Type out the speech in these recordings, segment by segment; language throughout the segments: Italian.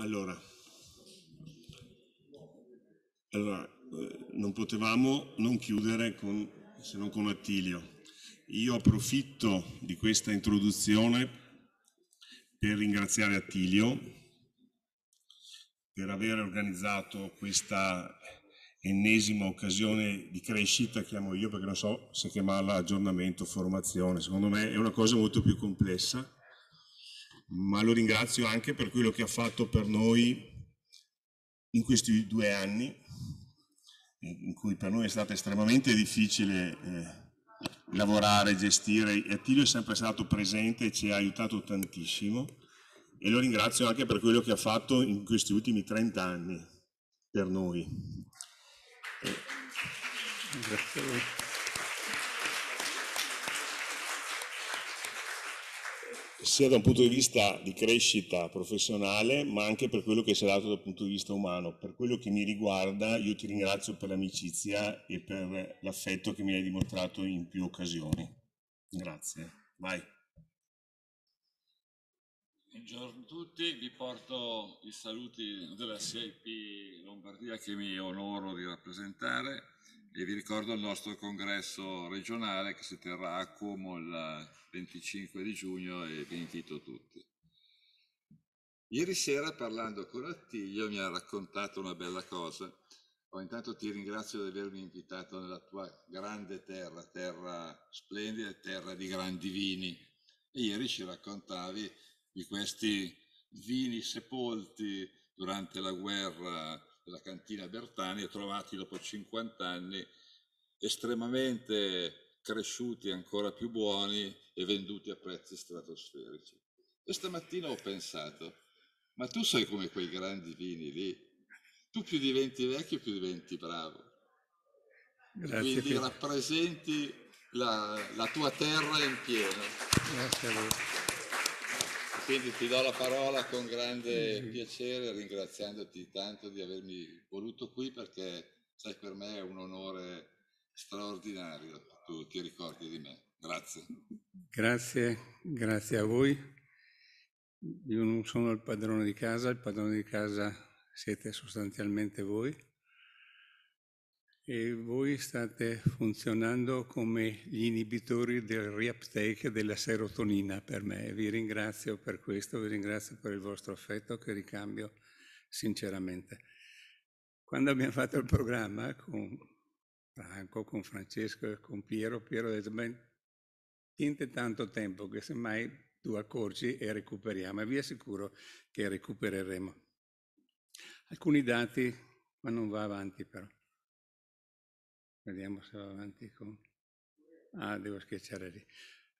Allora, allora eh, non potevamo non chiudere con, se non con Attilio. Io approfitto di questa introduzione per ringraziare Attilio per aver organizzato questa ennesima occasione di crescita, chiamo io perché non so se chiamarla aggiornamento, formazione, secondo me è una cosa molto più complessa ma lo ringrazio anche per quello che ha fatto per noi in questi due anni, in cui per noi è stato estremamente difficile eh, lavorare, gestire. Attilio è sempre stato presente e ci ha aiutato tantissimo e lo ringrazio anche per quello che ha fatto in questi ultimi 30 anni per noi. Grazie a voi. sia da un punto di vista di crescita professionale, ma anche per quello che si dato dal punto di vista umano. Per quello che mi riguarda, io ti ringrazio per l'amicizia e per l'affetto che mi hai dimostrato in più occasioni. Grazie. Vai. Buongiorno a tutti, vi porto i saluti della CIP Lombardia che mi onoro di rappresentare e vi ricordo il nostro congresso regionale che si terrà a Como il 25 di giugno e vi invito tutti. Ieri sera parlando con Attilio mi ha raccontato una bella cosa. Oh, intanto ti ringrazio di avermi invitato nella tua grande terra, terra splendida, terra di grandi vini. E ieri ci raccontavi di questi vini sepolti durante la guerra la cantina Bertani e trovati dopo 50 anni estremamente cresciuti, ancora più buoni e venduti a prezzi stratosferici. E stamattina ho pensato, ma tu sei come quei grandi vini lì, tu più diventi vecchio più diventi bravo. Grazie, Quindi Pietro. rappresenti la, la tua terra in pieno. Grazie a voi. Quindi ti do la parola con grande piacere, ringraziandoti tanto di avermi voluto qui perché sai per me è un onore straordinario, tu ti ricordi di me. Grazie. Grazie, grazie a voi. Io non sono il padrone di casa, il padrone di casa siete sostanzialmente voi. E voi state funzionando come gli inibitori del reuptake della serotonina per me. Vi ringrazio per questo, vi ringrazio per il vostro affetto che ricambio sinceramente. Quando abbiamo fatto il programma con Franco, con Francesco e con Piero, Piero ha detto, beh, niente tanto tempo che semmai tu accorgi e recuperiamo e vi assicuro che recupereremo. Alcuni dati, ma non va avanti però. Vediamo se va avanti con... Ah, devo schiacciare lì.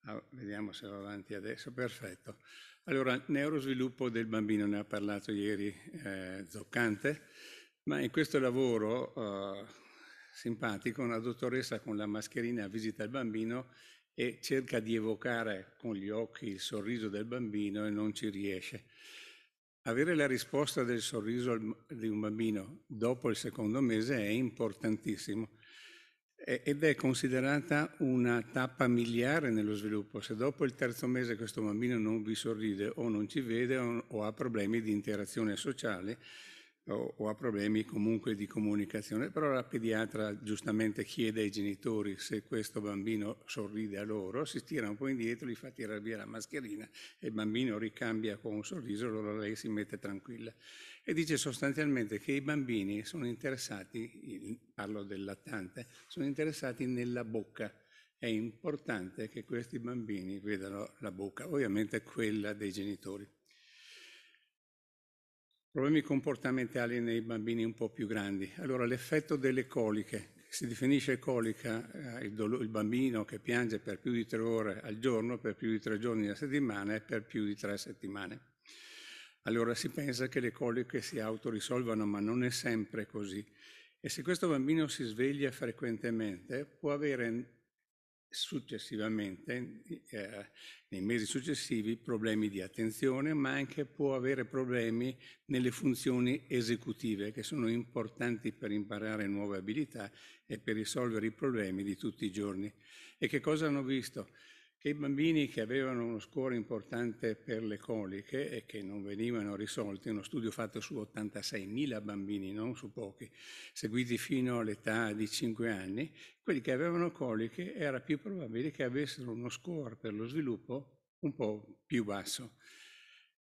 Ah, vediamo se va avanti adesso. Perfetto. Allora, neurosviluppo del bambino, ne ha parlato ieri eh, Zoccante, ma in questo lavoro eh, simpatico una dottoressa con la mascherina visita il bambino e cerca di evocare con gli occhi il sorriso del bambino e non ci riesce. Avere la risposta del sorriso di un bambino dopo il secondo mese è importantissimo eh, ed è considerata una tappa miliare nello sviluppo. Se dopo il terzo mese questo bambino non vi sorride o non ci vede o, ha problemi di interazione sociale o, o ha problemi comunque di comunicazione, però la pediatra giustamente chiede ai genitori se questo bambino sorride a loro, si tira un po' indietro, gli fa tirare via la mascherina e il bambino ricambia con un sorriso, allora lei si mette tranquilla e dice sostanzialmente che i bambini sono interessati, parlo del lattante, sono interessati nella bocca. È importante che questi bambini vedano la bocca, ovviamente quella dei genitori. Problemi comportamentali nei bambini un po' più grandi. Allora l'effetto delle coliche, si definisce colica eh, il, dolo- il, bambino che piange per più di tre ore al giorno, per più di tre giorni a settimana e per più di tre settimane allora si pensa che le coliche si autorisolvano, ma non è sempre così. E se questo bambino si sveglia frequentemente, può avere successivamente, eh, nei mesi successivi, problemi di attenzione, ma anche può avere problemi nelle funzioni esecutive, che sono importanti per imparare nuove abilità e per risolvere i problemi di tutti i giorni. E che cosa hanno visto? che i bambini che avevano uno score importante per le coliche e che non venivano risolti, uno studio fatto su 86.000 bambini, non su pochi, seguiti fino all'età di 5 anni, quelli che avevano coliche era più probabile che avessero uno score per lo sviluppo un po' più basso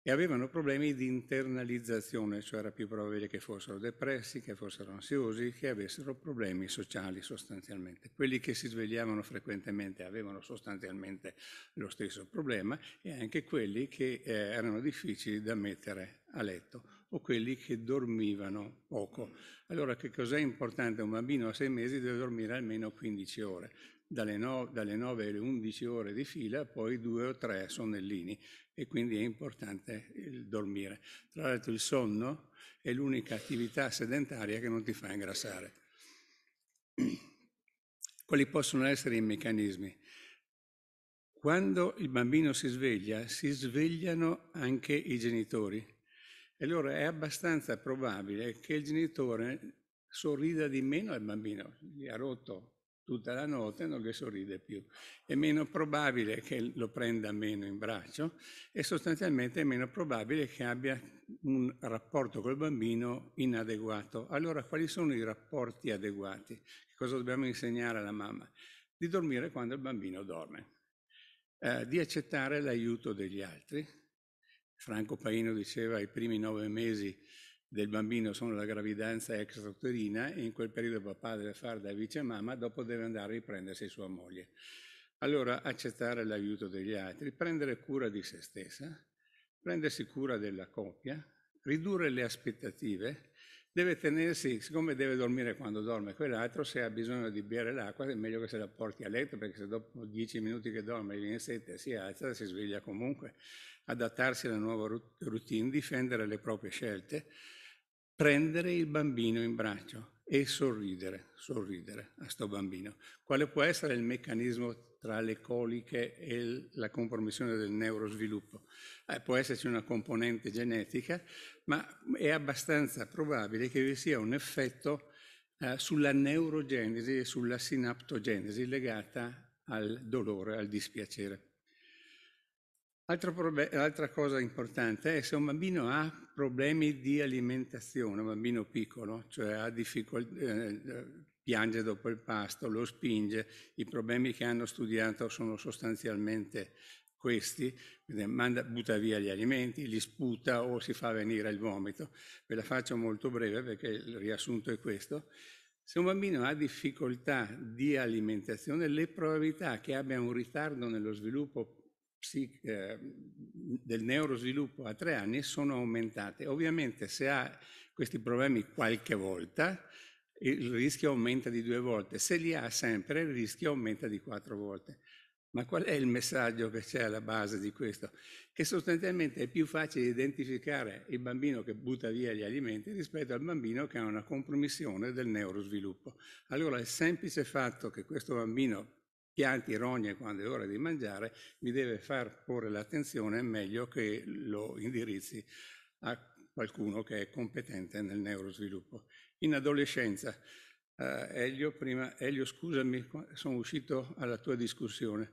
e avevano problemi di internalizzazione, cioè era più probabile che fossero depressi, che fossero ansiosi, che avessero problemi sociali sostanzialmente. Quelli che si svegliavano frequentemente avevano sostanzialmente lo stesso problema e anche quelli che eh, erano difficili da mettere a letto o quelli che dormivano poco. Allora che cos'è importante? Un bambino a sei mesi deve dormire almeno 15 ore. Dalle, dalle, 9 alle 11 ore di fila, poi due o tre sonnellini e quindi è importante il dormire. Tra l'altro il sonno è l'unica attività sedentaria che non ti fa ingrassare. Quali possono essere i meccanismi? Quando il bambino si sveglia, si svegliano anche i genitori. E allora è abbastanza probabile che il genitore sorrida di meno al bambino, gli ha rotto tutta la notte non le sorride più. È meno probabile che lo prenda meno in braccio e sostanzialmente è meno probabile che abbia un rapporto col bambino inadeguato. Allora quali sono i rapporti adeguati? Che cosa dobbiamo insegnare alla mamma? Di dormire quando il bambino dorme, eh, di accettare l'aiuto degli altri. Franco Paino diceva i primi nove mesi del bambino sono la gravidanza extrauterina e in quel periodo papà deve fare da vice mamma, dopo deve andare a riprendersi sua moglie. Allora accettare l'aiuto degli altri, prendere cura di se stessa, prendersi cura della coppia, ridurre le aspettative, deve tenersi, siccome deve dormire quando dorme quell'altro, se ha bisogno di bere l'acqua è meglio che se la porti a letto perché se dopo dieci minuti che dorme viene sette, e si alza, si sveglia comunque, adattarsi alla nuova routine, difendere le proprie scelte, prendere il bambino in braccio e sorridere, sorridere a sto bambino. Quale può essere il meccanismo tra le coliche e la compromissione del neurosviluppo? Eh, può esserci una componente genetica, ma è abbastanza probabile che vi sia un effetto eh, sulla neurogenesi e sulla sinaptogenesi legata al dolore, al dispiacere. Altra cosa importante è se un bambino ha problemi di alimentazione, un bambino piccolo, cioè ha difficoltà, eh, piange dopo il pasto, lo spinge, i problemi che hanno studiato sono sostanzialmente questi, quindi manda, butta via gli alimenti, li sputa o si fa venire il vomito. Ve la faccio molto breve perché il riassunto è questo. Se un bambino ha difficoltà di alimentazione, le probabilità che abbia un ritardo nello sviluppo Ehm, del neurosviluppo a tre anni sono aumentate. Ovviamente se ha questi problemi qualche volta, il rischio aumenta di due volte, se li ha sempre il rischio aumenta di quattro volte. Ma qual è il messaggio che c'è alla base di questo? Che sostanzialmente è più facile identificare il bambino che butta via gli alimenti rispetto al bambino che ha una compromissione del neurosviluppo. Allora il semplice fatto che questo bambino pianti rogne quando è ora di mangiare, mi deve far porre l'attenzione, è meglio che lo indirizzi a qualcuno che è competente nel neurosviluppo. In adolescenza, eh, Elio, prima, Elio, scusami, sono uscito alla tua discussione,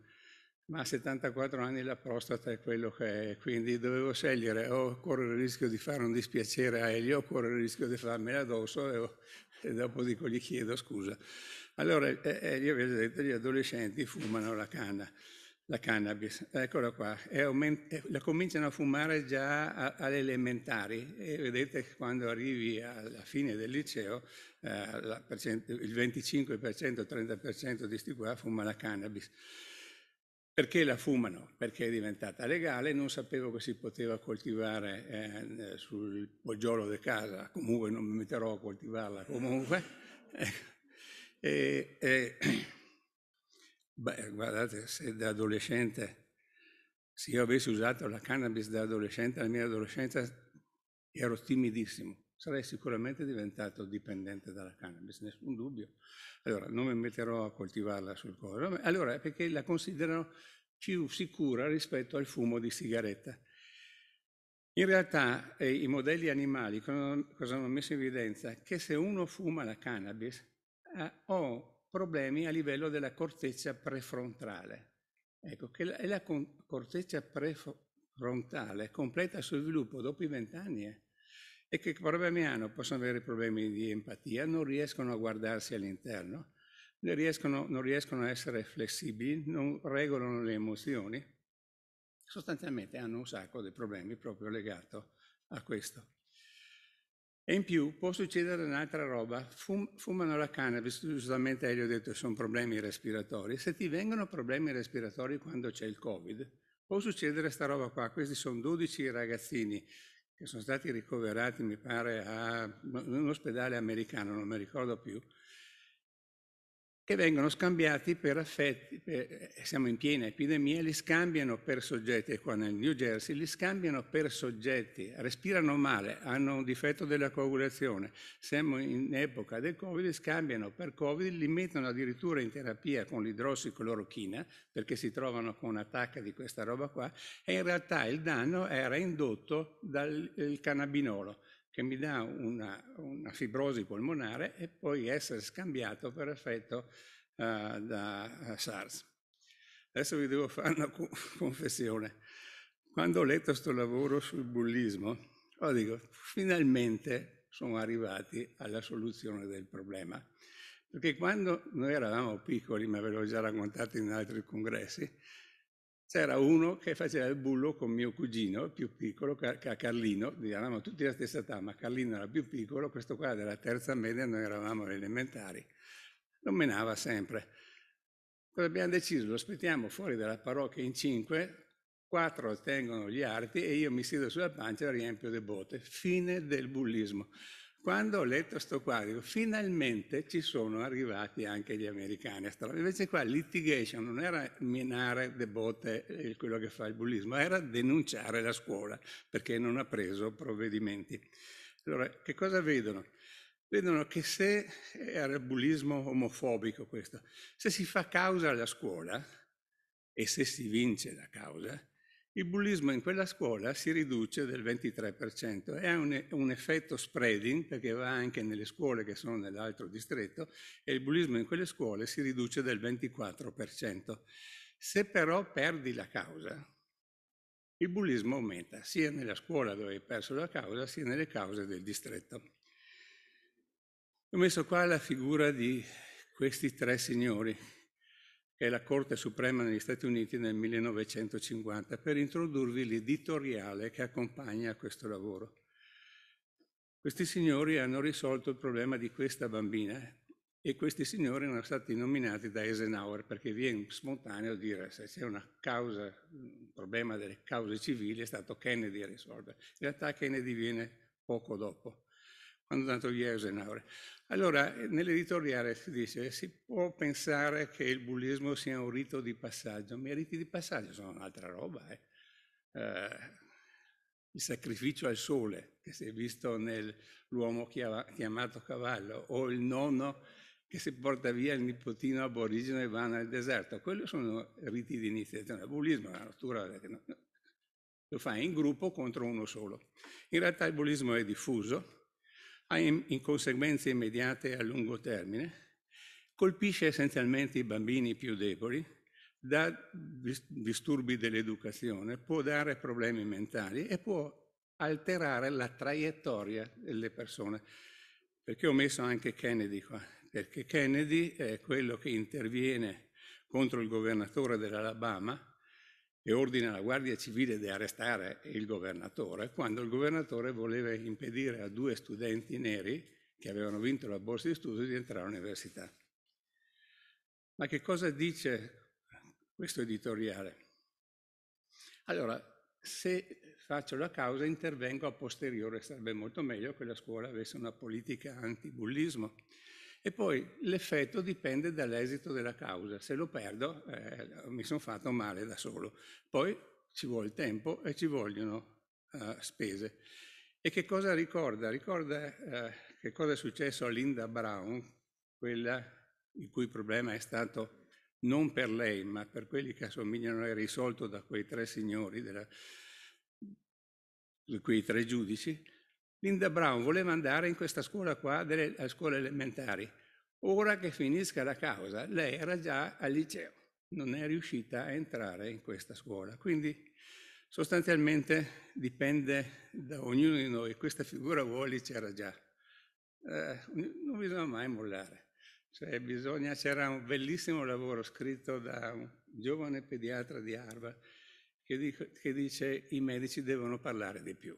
ma a 74 anni la prostata è quello che è, quindi dovevo scegliere o correre il rischio di fare un dispiacere a Elio o correre il rischio di farmela addosso e, e dopo dico gli chiedo scusa. Allora eh, eh, io vi ho detto, gli adolescenti fumano la canna, la cannabis, eccola qua, aument- la cominciano a fumare già alle elementari e vedete quando arrivi alla fine del liceo eh, percent- il 25%, 30% di questi qua fuma la cannabis. Perché la fumano? Perché è diventata legale, non sapevo che si poteva coltivare eh, sul poggiolo di casa, comunque non mi metterò a coltivarla comunque. Ecco. E, e, beh, guardate, se da adolescente, se io avessi usato la cannabis da adolescente, nella mia adolescenza ero timidissimo, sarei sicuramente diventato dipendente dalla cannabis, nessun dubbio. Allora, non mi metterò a coltivarla sul collo. Allora, perché la considerano più sicura rispetto al fumo di sigaretta. In realtà eh, i modelli animali cosa hanno messo in evidenza? Che se uno fuma la cannabis eh, ho problemi a livello della corteccia prefrontale. Ecco, che la, la corteccia prefrontale completa il suo sviluppo dopo i vent'anni eh, e che problemi hanno? Possono avere problemi di empatia, non riescono a guardarsi all'interno, non riescono, non riescono a essere flessibili, non regolano le emozioni. Sostanzialmente hanno un sacco di problemi proprio legato a questo. E in più può succedere un'altra roba, Fum, fumano la cannabis, giustamente Elio ha detto che sono problemi respiratori, se ti vengono problemi respiratori quando c'è il Covid, può succedere questa roba qua, questi sono 12 ragazzini che sono stati ricoverati, mi pare, a un ospedale americano, non mi ricordo più, che vengono scambiati per affetti, per, eh, siamo in piena epidemia, li scambiano per soggetti, e qua nel New Jersey, li scambiano per soggetti, respirano male, hanno un difetto della coagulazione, siamo in epoca del Covid, li scambiano per Covid, li mettono addirittura in terapia con l'idrossiclorochina, perché si trovano con un'attacca di questa roba qua, e in realtà il danno era indotto dal cannabinolo, che mi dà una, una fibrosi polmonare e poi essere scambiato per effetto uh, da eh, SARS. Adesso vi devo fare una confessione. Quando ho letto questo lavoro sul bullismo, oh, dico, finalmente sono arrivati alla soluzione del problema. Perché quando noi eravamo piccoli, ma ve l'ho già raccontato in altri congressi, c'era uno che faceva il bullo con mio cugino più piccolo, Carlino, eravamo tutti della stessa età, ma Carlino era più piccolo, questo qua della terza media, noi eravamo alle elementari, lo menava sempre. Cosa abbiamo deciso? Lo aspettiamo fuori dalla parrocchia in cinque, quattro tengono gli arti e io mi siedo sulla pancia e riempio le botte. Fine del bullismo. Quando ho letto questo quadro, finalmente ci sono arrivati anche gli americani. Invece qua litigation non era minare de botte eh, quello che fa il bullismo, era denunciare la scuola perché non ha preso provvedimenti. Allora, che cosa vedono? Vedono che se era il bullismo omofobico questo, se si fa causa alla scuola e se si vince la causa, il bullismo in quella scuola si riduce del 23% è un, un, effetto spreading perché va anche nelle scuole che sono nell'altro distretto e il bullismo in quelle scuole si riduce del 24%. Se però perdi la causa, il bullismo aumenta sia nella scuola dove hai perso la causa sia nelle cause del distretto. Ho messo qua la figura di questi tre signori e la Corte Suprema negli Stati Uniti nel 1950 per introdurvi l'editoriale che accompagna questo lavoro. Questi signori hanno risolto il problema di questa bambina e questi signori erano stati nominati da Eisenhower perché viene spontaneo dire se c'è una causa, un problema delle cause civili è stato Kennedy a risolvere. In realtà Kennedy viene poco dopo quando è nato gli Eisenhower. Allora, eh, nell'editoriale si dice si può pensare che il bullismo sia un rito di passaggio, ma i riti di passaggio sono un'altra roba. Eh. Eh, il sacrificio al sole, che si è visto nell'uomo chiamato cavallo, o il nonno che si porta via il nipotino aborigeno e va nel deserto. Quelli sono riti di iniziazione. Il bullismo è una rottura eh, che lo fa in gruppo contro uno solo. In realtà il bullismo è diffuso, ha in conseguenze immediate a lungo termine, colpisce essenzialmente i bambini più deboli, dà disturbi dell'educazione, può dare problemi mentali e può alterare la traiettoria delle persone. Perché ho messo anche Kennedy qua? Perché Kennedy è quello che interviene contro il governatore dell'Alabama e ordina alla Guardia Civile di arrestare il governatore, quando il governatore voleva impedire a due studenti neri che avevano vinto la borsa di studio di entrare all'università. Ma che cosa dice questo editoriale? Allora, se faccio la causa intervengo a posteriore, sarebbe molto meglio che la scuola avesse una politica antibullismo. bullismo e poi l'effetto dipende dall'esito della causa. Se lo perdo, eh, mi sono fatto male da solo. Poi ci vuole tempo e ci vogliono eh, spese. E che cosa ricorda? Ricorda eh, che cosa è successo a Linda Brown, quella il cui problema è stato non per lei, ma per quelli che assomigliano è risolto da quei tre signori, della, quei tre giudici, Linda Brown voleva andare in questa scuola qua, delle eh, scuole elementari. Ora che finisca la causa, lei era già al liceo, non è riuscita a entrare in questa scuola. Quindi sostanzialmente dipende da ognuno di noi. Questa figura Wally c'era già. Eh, non bisogna mai mollare. Cioè, bisogna, c'era un bellissimo lavoro scritto da un giovane pediatra di Harvard che, dico, che dice i medici devono parlare di più.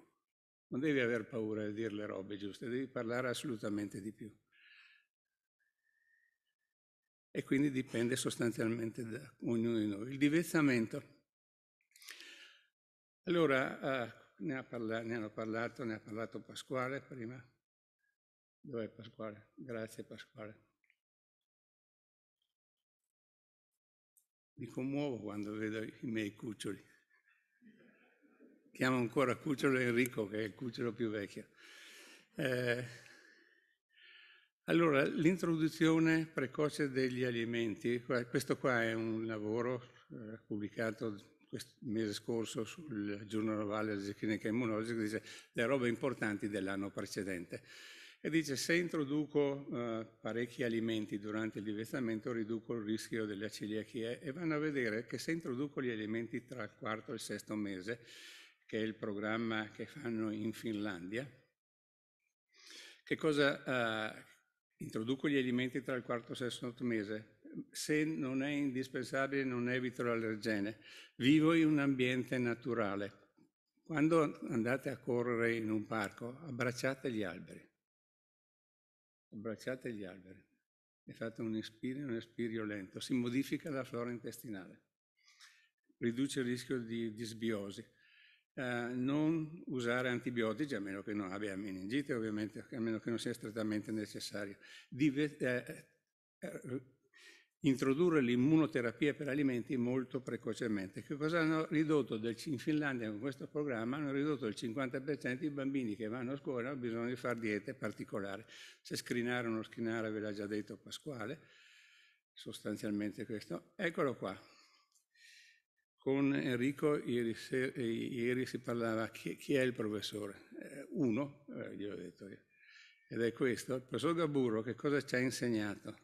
Non devi aver paura di dire le robe giuste, devi parlare assolutamente di più. E quindi dipende sostanzialmente da ognuno di noi. Il divezzamento. Allora, eh, ne, ha parlato, ne hanno parlato, ne ha parlato Pasquale prima. Dov'è Pasquale? Grazie Pasquale. Mi commuovo quando vedo i miei cuccioli chiamo ancora Cucciolo Enrico, che è il Cucciolo più vecchio. Eh, allora, l'introduzione precoce degli alimenti, questo qua è un lavoro eh, pubblicato il mese scorso sul giorno ovale della clinica immunologica, che dice le robe importanti dell'anno precedente. E dice se introduco eh, parecchi alimenti durante il divezzamento riduco il rischio della celiachia e vanno a vedere che se introduco gli alimenti tra il quarto e il sesto mese che è il programma che fanno in Finlandia. Che cosa eh, introduco gli alimenti tra il quarto e il sesto mese? Se non è indispensabile non evito l'allergene. Vivo in un ambiente naturale. Quando andate a correre in un parco, abbracciate gli alberi. Abbracciate gli alberi e fate un inspirio e un espirio lento. Si modifica la flora intestinale, riduce il rischio di disbiosi. Eh, non usare antibiotici a meno che non abbia meningite, ovviamente, a meno che non sia strettamente necessario. di, eh, eh introdurre l'immunoterapia per alimenti molto precocemente. Che cosa hanno ridotto del, in Finlandia con questo programma? Hanno ridotto il 50% i bambini che vanno a scuola e hanno bisogno di fare diete particolari. Se screenare o non screenare, ve l'ha già detto Pasquale, sostanzialmente questo. Eccolo qua. Con Enrico ieri, se, eh, ieri si parlava chi, chi, è il professore? Eh, uno, eh, gli ho detto io. Ed è questo, il professor Gaburro che cosa ci ha insegnato?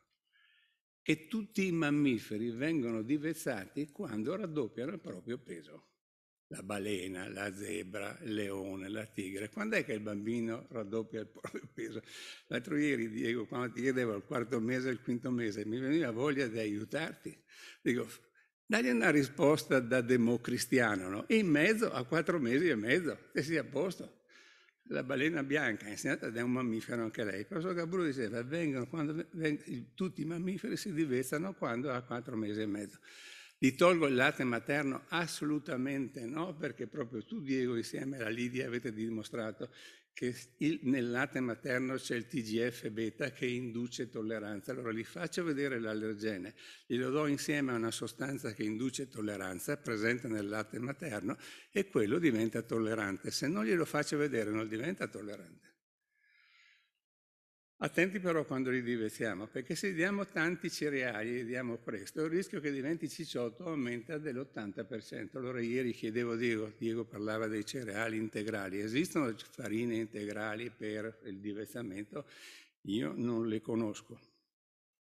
Che tutti i mammiferi vengono divezzati quando raddoppiano il proprio peso. La balena, la zebra, il leone, la tigre. Quando è che il bambino raddoppia il proprio peso? L'altro ieri, Diego, quando ti chiedevo il quarto mese e il quinto mese, mi veniva voglia di aiutarti. Dico, dagli una risposta da democristiano, no? in mezzo a quattro mesi e mezzo, e si è a posto. La balena bianca, insegnata da un mammifero anche lei, il professor Gabru diceva, vengono tutti i mammiferi si divezzano quando ha quattro mesi e mezzo. Gli tolgo il latte materno? Assolutamente no, perché proprio tu, Diego, insieme alla Lidia avete dimostrato che il, nel latte materno c'è il TGF beta che induce tolleranza. Allora gli faccio vedere l'allergene, glielo do insieme a una sostanza che induce tolleranza presente nel latte materno e quello diventa tollerante. Se non glielo faccio vedere non diventa tollerante. Attenti però quando li divertiamo, perché se diamo tanti cereali e li diamo presto, il rischio che diventi cicciotto aumenta dell'80%. Allora ieri chiedevo a Diego, Diego parlava dei cereali integrali, esistono farine integrali per il diversamento? Io non le conosco.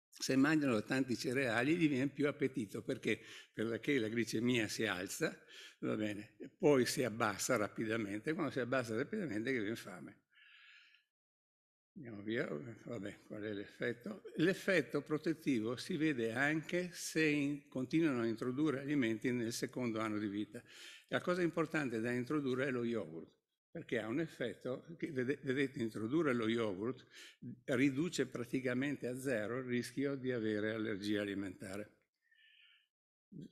Se mangiano tanti cereali gli viene più appetito, perché? Perché la glicemia si alza, va bene, poi si abbassa rapidamente, quando si abbassa rapidamente che viene fame. Andiamo via, vabbè, qual è l'effetto? L'effetto protettivo si vede anche se in, continuano a introdurre alimenti nel secondo anno di vita. La cosa importante da introdurre è lo yogurt, perché ha un effetto, che vedete, introdurre lo yogurt riduce praticamente a zero il rischio di avere allergia alimentare.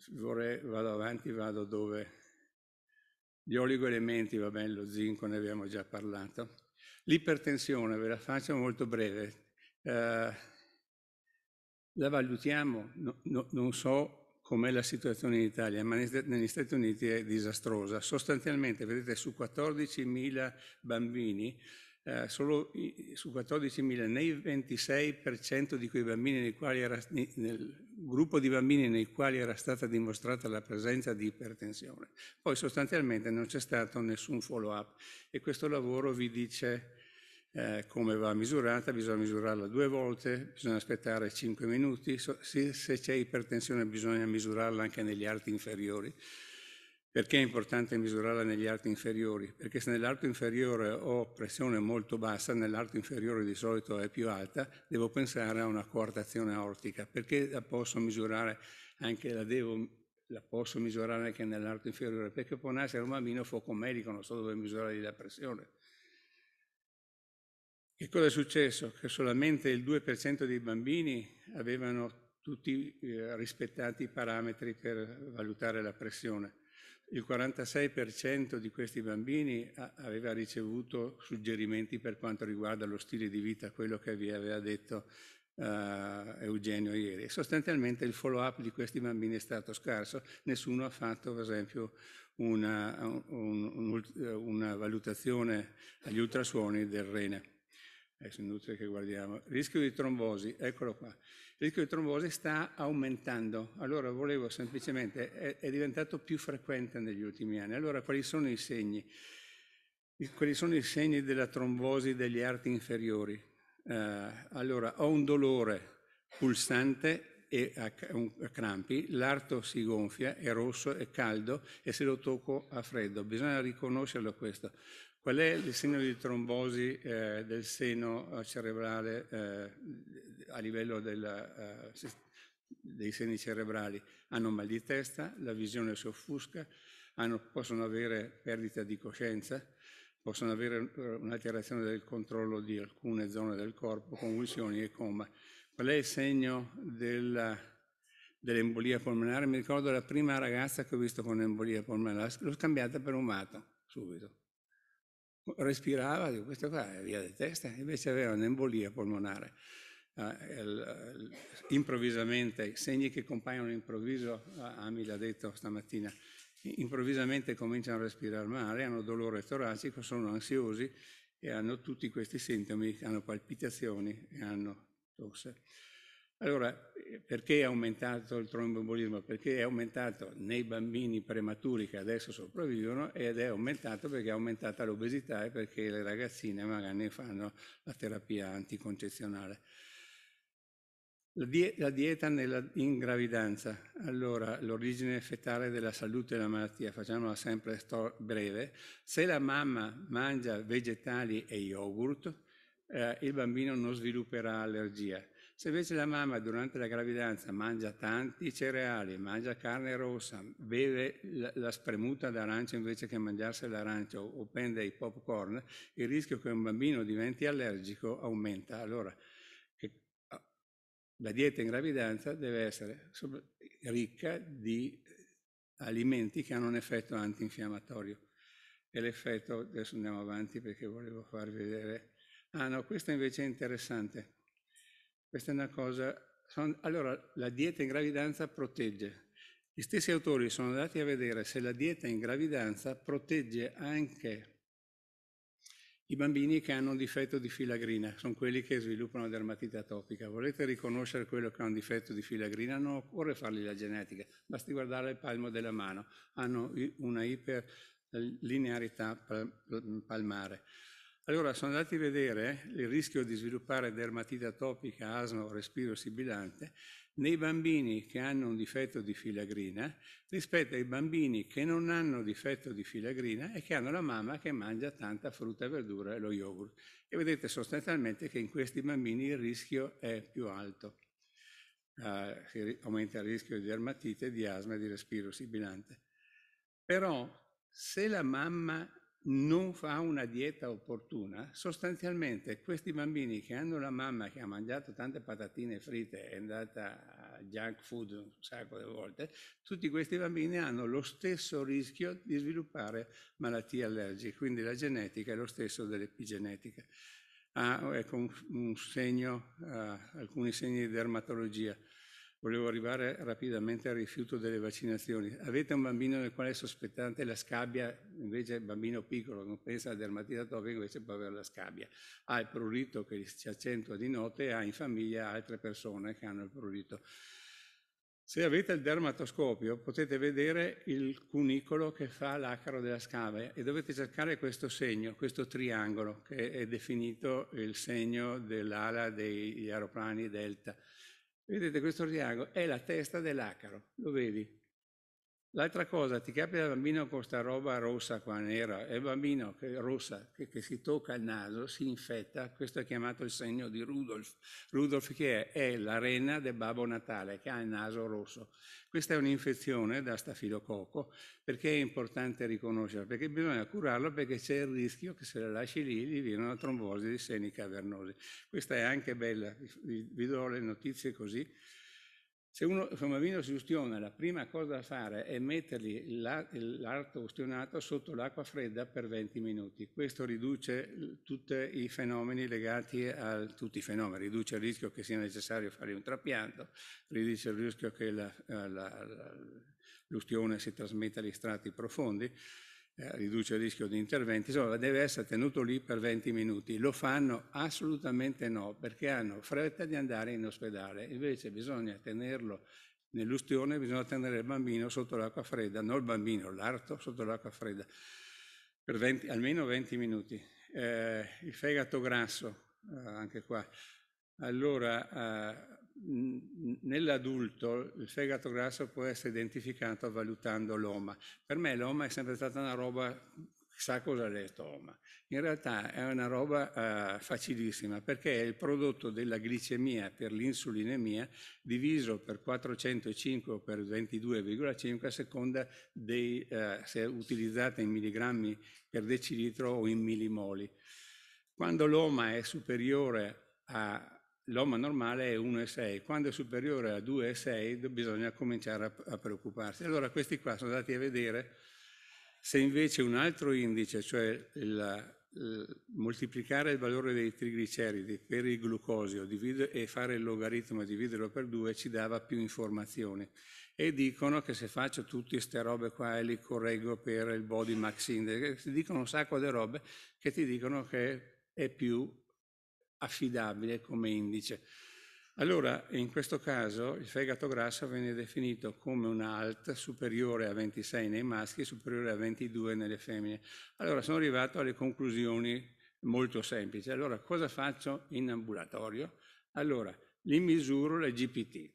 Vorrei, vado avanti, vado dove... Gli oligoelementi, va bene, lo zinco ne abbiamo già parlato. L'ipertensione, ve la faccio molto breve, eh, la valutiamo, no, no, non so com'è la situazione in Italia, ma negli Stati Uniti è disastrosa. Sostanzialmente, vedete, su 14.000 bambini eh, solo su 14.000, nei 26% di quei bambini era, nel gruppo di bambini nei quali era stata dimostrata la presenza di ipertensione. Poi sostanzialmente non c'è stato nessun follow-up e questo lavoro vi dice eh, come va misurata, bisogna misurarla due volte, bisogna aspettare 5 minuti, se, se c'è ipertensione bisogna misurarla anche negli arti inferiori. Perché è importante misurarla negli arti inferiori? Perché se nell'arto inferiore ho pressione molto bassa, nell'arto inferiore di solito è più alta, devo pensare a una coartazione aortica. Perché la posso misurare anche, la devo, la posso misurare anche nell'arto inferiore? Perché può nascere un bambino fuoco medico, non so dove misurargli la pressione. Che cosa è successo? Che solamente il 2% dei bambini avevano tutti eh, rispettati i parametri per valutare la pressione il 46% di questi bambini aveva ricevuto suggerimenti per quanto riguarda lo stile di vita, quello che vi aveva detto uh, Eugenio ieri. sostanzialmente il follow-up di questi bambini è stato scarso, nessuno ha fatto per esempio una, un, un, una valutazione agli ultrasuoni del rene. Adesso è inutile che guardiamo. Rischio di trombosi, eccolo qua il rischio di trombosi sta aumentando. Allora volevo semplicemente, è, è, diventato più frequente negli ultimi anni. Allora quali sono i segni? Quali sono i segni della trombosi degli arti inferiori? Eh, allora ho un dolore pulsante e a, a crampi, l'arto si gonfia, è rosso, è caldo e se lo tocco a freddo. Bisogna riconoscerlo questo. Qual è il segno di trombosi eh, del seno eh, cerebrale eh, a livello della, eh, dei seni cerebrali? Hanno mal di testa, la visione si offusca, hanno, possono avere perdita di coscienza, possono avere eh, un'alterazione del controllo di alcune zone del corpo, convulsioni e coma. Qual è il segno della, dell'embolia polmonare? Mi ricordo la prima ragazza che ho visto con embolia polmonare, l'ho scambiata per un matto, subito respirava, dico, questo qua è via di testa, invece aveva un'embolia polmonare. Uh, ah, il, uh, improvvisamente, segni che compaiono improvviso, uh, ah, Ami l'ha detto stamattina, improvvisamente cominciano a respirare male, hanno dolore toracico, sono ansiosi e hanno tutti questi sintomi, hanno palpitazioni e hanno tosse. Allora, eh, perché è aumentato il tromboembolismo? Perché è aumentato nei bambini prematuri che adesso sopravvivono ed è aumentato perché è aumentata l'obesità e perché le ragazzine magari fanno la terapia anticoncezionale. La, die- la dieta nella- in gravidanza, allora l'origine fetale della salute e della malattia, facciamola sempre stor- breve, se la mamma mangia vegetali e yogurt, eh, il bambino non svilupperà allergia se invece la mamma durante la gravidanza mangia tanti cereali, mangia carne rossa, beve la, spremuta d'arancia invece che mangiarsi l'arancia o, o pende i popcorn, il rischio che un bambino diventi allergico aumenta. Allora, ah, la dieta in gravidanza deve essere ricca di eh, alimenti che hanno un effetto antinfiammatorio. E l'effetto, adesso andiamo avanti perché volevo farvi vedere. Ah no, questo invece è interessante. Questa è una cosa... Allora, la dieta in gravidanza protegge. Gli stessi autori sono andati a vedere se la dieta in gravidanza protegge anche i bambini che hanno un difetto di filagrina, sono quelli che sviluppano dermatite atopica. Volete riconoscere quello che ha un difetto di filagrina? Non occorre fargli la genetica, basti guardare il palmo della mano, hanno una iperlinearità palmare. Allora sono andati a vedere il rischio di sviluppare dermatite atopica, asma o respiro sibilante nei bambini che hanno un difetto di filagrina rispetto ai bambini che non hanno difetto di filagrina e che hanno la mamma che mangia tanta frutta e verdura e lo yogurt. E vedete sostanzialmente che in questi bambini il rischio è più alto. Eh, aumenta il rischio di dermatite, di asma e di respiro sibilante. Però se la mamma non fa una dieta opportuna, sostanzialmente questi bambini che hanno la mamma che ha mangiato tante patatine fritte e è andata a junk food un sacco di volte, tutti questi bambini hanno lo stesso rischio di sviluppare malattie allergiche, quindi la genetica è lo stesso dell'epigenetica. Ha ah, ecco un, segno, uh, alcuni segni di dermatologia. Volevo arrivare rapidamente al rifiuto delle vaccinazioni. Avete un bambino nel quale è sospettante la scabbia, invece bambino piccolo non pensa al dermatite atopica, invece può avere la scabbia. Ha il prurito che si accentua di notte e ha in famiglia altre persone che hanno il prurito. Se avete il dermatoscopio potete vedere il cunicolo che fa l'acaro della scava e dovete cercare questo segno, questo triangolo che è definito il segno dell'ala degli aeroplani delta. Vedete questo triangolo? È la testa dell'acaro, lo vedi? L'altra cosa, ti capita il bambino con questa roba rossa qua, nera, e il bambino che, rossa che, che, si tocca il naso, si infetta, questo è chiamato il segno di Rudolf. Rudolf che è? È la renna del Babbo Natale, che ha il naso rosso. Questa è un'infezione da stafilococco, perché è importante riconoscerla? Perché bisogna curarlo perché c'è il rischio che se la lasci lì gli viene una trombosi di seni cavernosi. Questa è anche bella, vi, vi do le notizie così se uno un bambino si ustiona, la prima cosa da fare è mettergli l'arto ustionato sotto l'acqua fredda per 20 minuti. Questo riduce tutti i fenomeni legati a tutti i fenomeni, riduce il rischio che sia necessario fare un trapianto, riduce il rischio che l'ustione si trasmetta agli strati profondi. Eh, riduce il rischio di interventi, insomma deve essere tenuto lì per 20 minuti. Lo fanno? Assolutamente no, perché hanno fretta di andare in ospedale, invece bisogna tenerlo nell'ustione, bisogna tenere il bambino sotto l'acqua fredda, non il bambino, l'arto sotto l'acqua fredda, per 20, almeno 20 minuti. Eh, il fegato grasso, eh, anche qua. Allora, eh, nell'adulto il fegato grasso può essere identificato valutando l'oma. Per me l'oma è sempre stata una roba, sa cosa ha detto oma. In realtà è una roba eh, facilissima perché è il prodotto della glicemia per l'insulinemia diviso per 405 o per 22,5 a seconda dei, eh, se utilizzata in milligrammi per decilitro o in millimoli. Quando l'oma è superiore a l'OMA normale è 1,6, quando è superiore a 2,6 bisogna cominciare a, a, preoccuparsi. Allora questi qua sono andati a vedere se invece un altro indice, cioè il, il moltiplicare il valore dei trigliceridi per il glucosio e fare il logaritmo e dividerlo per 2 ci dava più informazioni. E dicono che se faccio tutte queste robe qua e li correggo per il body max index, si dicono un sacco di robe che ti dicono che è più affidabile come indice. Allora, in questo caso, il fegato grasso viene definito come un ALT superiore a 26 nei maschi e superiore a 22 nelle femmine. Allora, sono arrivato alle conclusioni molto semplici. Allora, cosa faccio in ambulatorio? Allora, li misuro la GPT,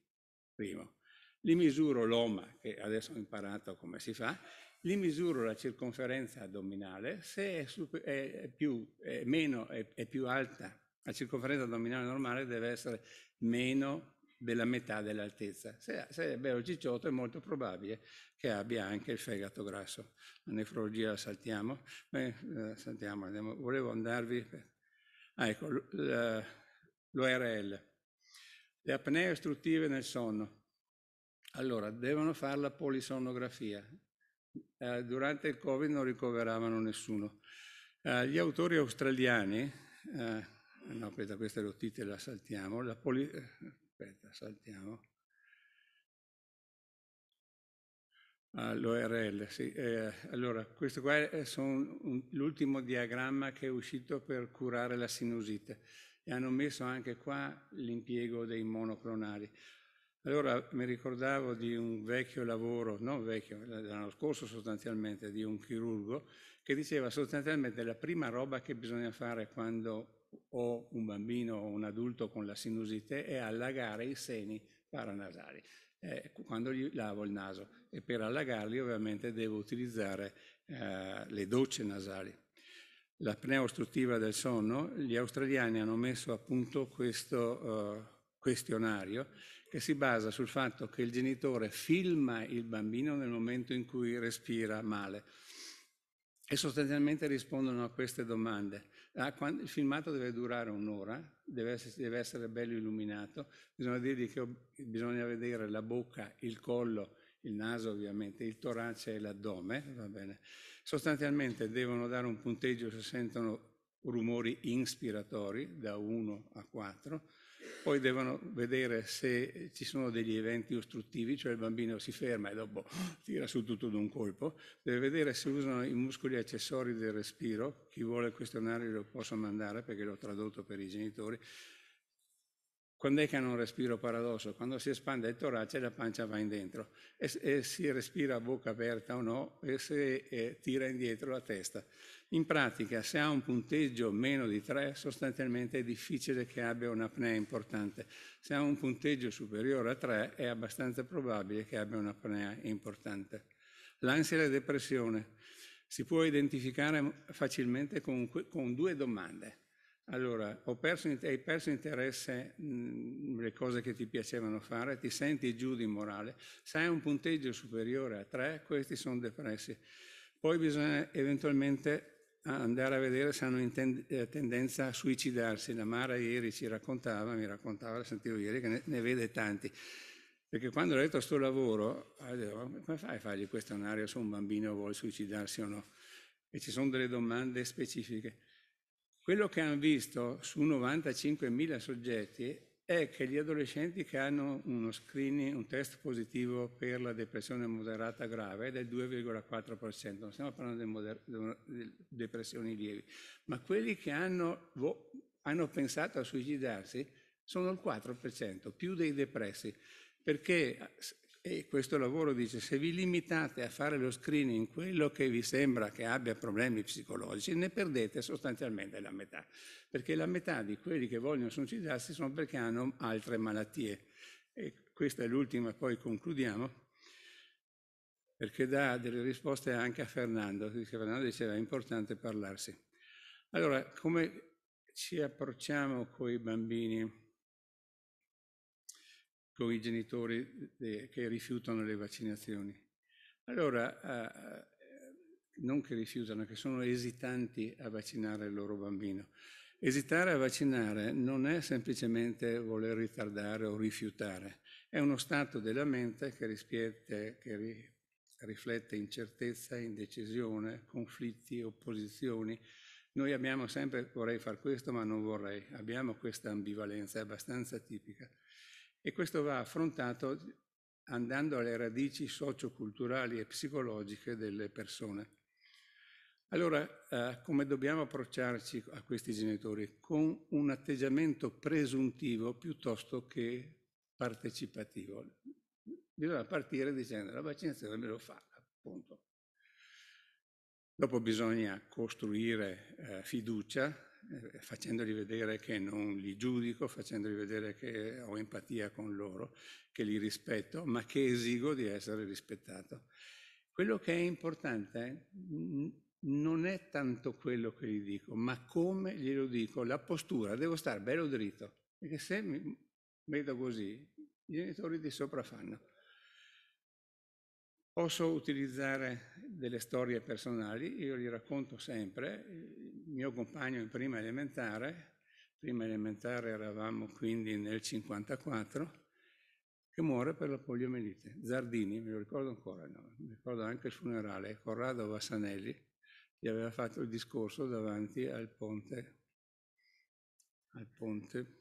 primo. Li misuro l'OMA, che adesso ho imparato come si fa, li misuro la circonferenza addominale, se è, super, è, più, è meno, è, è più alta la circonferenza addominale normale deve essere meno della metà dell'altezza. Se, se è bello cicciotto è molto probabile che abbia anche il fegato grasso. La nefrologia la saltiamo. Beh, saltiamo andiamo. Volevo andarvi... Ah, ecco, l'ORL. Le apnee ostruttive nel sonno. Allora, devono fare la polisonografia. Eh, durante il Covid non ricoveravano nessuno. Eh, gli autori australiani eh, no aspetta questa rottite la saltiamo, la poli... Eh, aspetta saltiamo, all'ORL, ah, sì. Eh, allora, questo qua è l'ultimo diagramma che è uscito per curare la sinusite e hanno messo anche qua l'impiego dei monoclonali. Allora mi ricordavo di un vecchio lavoro, non vecchio, l'anno scorso sostanzialmente, di un chirurgo che diceva sostanzialmente la prima roba che bisogna fare quando o un bambino o un adulto con la sinusite è allagare i seni paranasali eh, quando gli lavo il naso e per allagarli ovviamente devo utilizzare eh, le docce nasali. La pneo ostruttiva del sonno, gli australiani hanno messo a punto questo eh, questionario che si basa sul fatto che il genitore filma il bambino nel momento in cui respira male e sostanzialmente rispondono a queste domande. Ah, il filmato deve durare un'ora, deve essere, deve essere bello illuminato, bisogna dirgli che bisogna vedere la bocca, il collo, il naso ovviamente, il torace e l'addome, va bene. Sostanzialmente devono dare un punteggio se sentono rumori inspiratori da 1 a 4 poi devono vedere se ci sono degli eventi ostruttivi, cioè il bambino si ferma e dopo tira su tutto d'un colpo. Deve vedere se usano i muscoli accessori del respiro. Chi vuole il questionario lo posso mandare perché l'ho tradotto per i genitori. Quando è che hanno un respiro paradosso? Quando si espande il torace la pancia va in dentro e, e si respira a bocca aperta o no e se eh, tira indietro la testa. In pratica, se ha un punteggio meno di 3, sostanzialmente è difficile che abbia un'apnea importante. Se ha un punteggio superiore a 3, è abbastanza probabile che abbia un'apnea importante. L'ansia e la depressione si può identificare facilmente con, con due domande. Allora, perso, hai perso interesse nelle mhmm, cose che ti piacevano fare, ti senti giù di morale. Se hai un punteggio superiore a 3, questi sono depressi. Poi bisogna eventualmente andare a vedere se hanno eh, tendenza a suicidarsi. La Mara ieri ci raccontava, mi raccontava, la sentivo ieri, che ne, ne vede tanti. Perché quando ho detto questo lavoro, detto, come fai a fargli questo scenario se un bambino vuole suicidarsi o no? E ci sono delle domande specifiche. Quello che hanno visto su 95.000 soggetti è che gli adolescenti che hanno uno screening, un test positivo per la depressione moderata grave è del 2,4%, non stiamo parlando di, depressioni lievi, ma quelli che hanno, boh, hanno pensato a suicidarsi sono il 4%, più dei depressi, perché e questo lavoro dice se vi limitate a fare lo screening quello che vi sembra che abbia problemi psicologici, ne perdete sostanzialmente la metà, perché la metà di quelli che vogliono suicidarsi sono perché hanno altre malattie. E questa è l'ultima, poi concludiamo perché dà delle risposte anche a Fernando, perché Fernando diceva è importante parlarsi. Allora, come ci approcciamo con i bambini? con i genitori eh, che rifiutano le vaccinazioni. Allora, non che rifiutano, che sono esitanti a vaccinare il loro bambino. Esitare a vaccinare non è semplicemente voler ritardare o rifiutare, è uno stato della mente che, che ri, riflette incertezza, indecisione, conflitti, opposizioni. Noi abbiamo sempre vorrei fare questo ma non vorrei, abbiamo questa ambivalenza, è abbastanza tipica e questo va affrontato andando alle radici socioculturali e psicologiche delle persone. Allora, eh, come dobbiamo approcciarci a questi genitori? Con un atteggiamento presuntivo piuttosto che partecipativo. Bisogna partire dicendo la vaccinazione me lo fa, appunto. Dopo bisogna costruire eh, fiducia, eh, facendoli vedere che non li giudico, facendoli vedere che ho empatia con loro, che li rispetto, ma che esigo di essere rispettato. Quello che è importante non è tanto quello che gli dico, ma come glielo dico, la postura, devo stare bello dritto, perché se mi vedo così, i genitori di sopra fanno. Posso utilizzare delle storie personali, io li racconto sempre, mio compagno in prima elementare, prima elementare eravamo quindi nel 54, che muore per la poliomielite. Zardini, me lo ricordo ancora, no? mi ricordo anche il funerale, Corrado Vassanelli gli aveva fatto il discorso davanti al ponte, al ponte,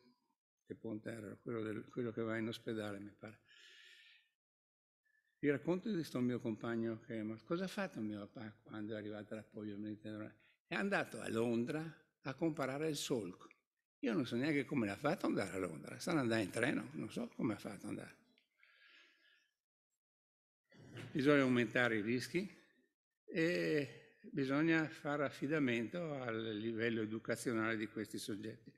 che ponte era? Quello, del, quello che va in ospedale, mi pare. Il racconto di questo mio compagno che ma cosa ha fatto mio papà quando è arrivata la poliomielite? è andato a Londra a comprare il solco. Io non so neanche come l'ha fatto andare a Londra, stanno andando in treno, non so come ha fatto andare. Bisogna aumentare i rischi e bisogna fare affidamento al livello educazionale di questi soggetti.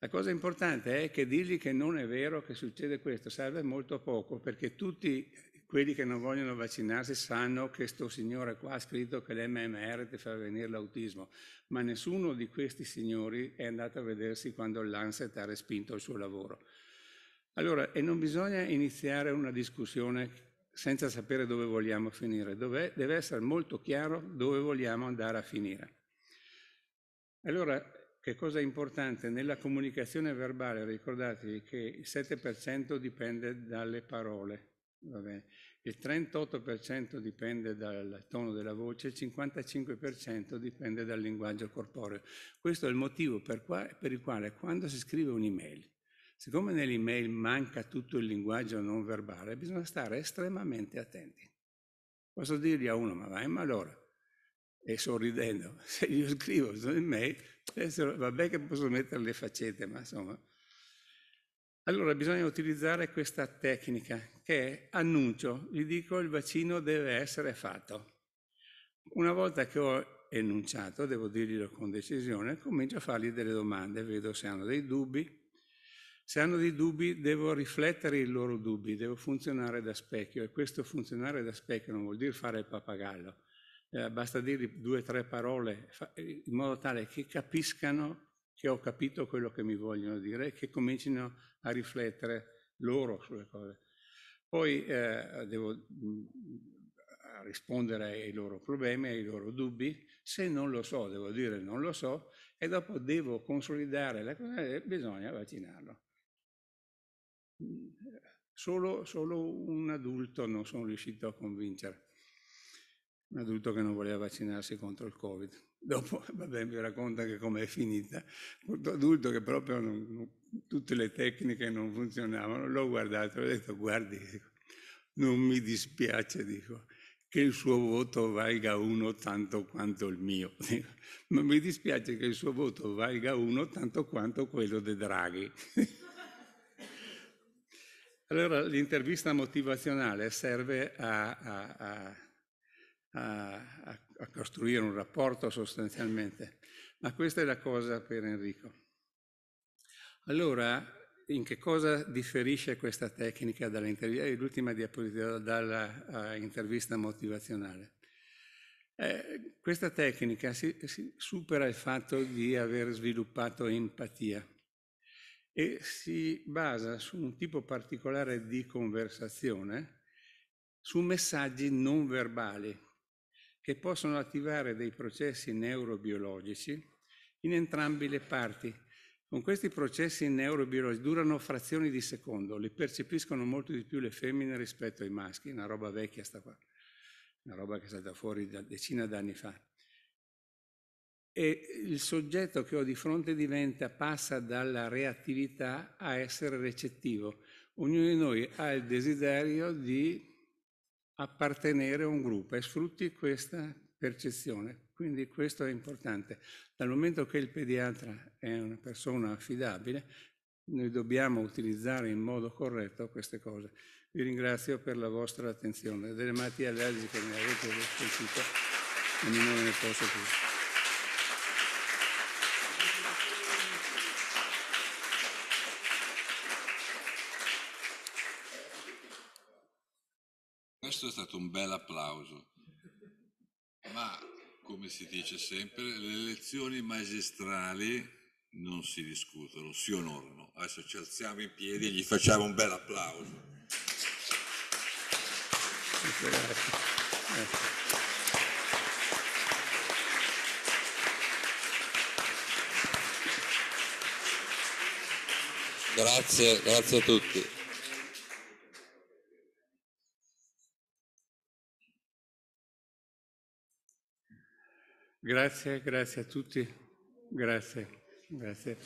La cosa importante è che dirgli che non è vero che succede questo serve molto poco perché tutti quelli che non vogliono vaccinarsi sanno che sto signore qua ha scritto che l'MMR ti fa venire l'autismo, ma nessuno di questi signori è andato a vedersi quando l'Anset ha respinto il suo lavoro. Allora, e non bisogna iniziare una discussione senza sapere dove vogliamo finire, dove, deve essere molto chiaro dove vogliamo andare a finire. Allora, che cosa è importante? Nella comunicazione verbale ricordatevi che il 7% dipende dalle parole, il 38% dipende dal tono della voce, il 55% dipende dal linguaggio corporeo. Questo è il motivo per, qua, per il quale quando si scrive un'email, siccome nell'email manca tutto il linguaggio non verbale, bisogna stare estremamente attenti. Posso dirgli a uno, ma vai, ma allora, e sorridendo, se io scrivo un'email, vabbè che posso mettere le faccette, ma insomma, allora bisogna utilizzare questa tecnica che è annuncio, vi dico il vaccino deve essere fatto. Una volta che ho enunciato, devo dirglielo con decisione, comincio a fargli delle domande, vedo se hanno dei dubbi. Se hanno dei dubbi devo riflettere i loro dubbi, devo funzionare da specchio e questo funzionare da specchio non vuol dire fare il pappagallo, eh, basta dirgli due o tre parole in modo tale che capiscano che ho capito quello che mi vogliono dire e che comincino a riflettere loro sulle cose. Poi eh, devo mh, mm, rispondere ai loro problemi, ai loro dubbi. Se non lo so, devo dire non lo so e dopo devo consolidare la cosa e bisogna vaccinarlo. Mm, solo, solo un adulto non sono riuscito a convincere un adulto che non voleva vaccinarsi contro il Covid. Dopo, vabbè, vi racconta anche com'è finita. Un adulto che proprio non, non, tutte le tecniche non funzionavano, l'ho guardato e ho detto, guardi, ecco, non mi dispiace, dico, che il suo voto valga uno tanto quanto il mio. Dico, ma mi dispiace che il suo voto valga uno tanto quanto quello di Draghi. allora l'intervista motivazionale serve a, a, a a, a, a costruire un rapporto sostanzialmente. Ma questa è la cosa per Enrico. Allora, in che cosa differisce questa tecnica dall'intervista, eh, diapositiva dall'intervista motivazionale. Eh, questa tecnica si, si supera il fatto di aver sviluppato empatia e si basa su un tipo particolare di conversazione, su messaggi non verbali, che possono attivare dei processi neurobiologici in entrambi le parti. Con questi processi neurobiologici durano frazioni di secondo, li percepiscono molto di più le femmine rispetto ai maschi, una roba vecchia sta qua, una roba che è stata fuori da decina d'anni fa. E il soggetto che ho di fronte diventa, passa dalla reattività a essere recettivo. Ognuno di noi ha il desiderio di appartenere a un gruppo e sfrutti questa percezione. Quindi questo è importante. Dal momento che il pediatra è una persona affidabile, noi dobbiamo utilizzare in modo corretto queste cose. Vi ringrazio per la vostra attenzione. Delle malattie allergiche ne avete sentito e non ne posso più. questo è stato un bel applauso, ma come si dice sempre, le lezioni magistrali non si discutono, si onorano. Adesso ci alziamo in piedi e gli facciamo un bel applauso. Grazie, grazie a tutti. Grazie, grazie a tutti. Grazie, grazie.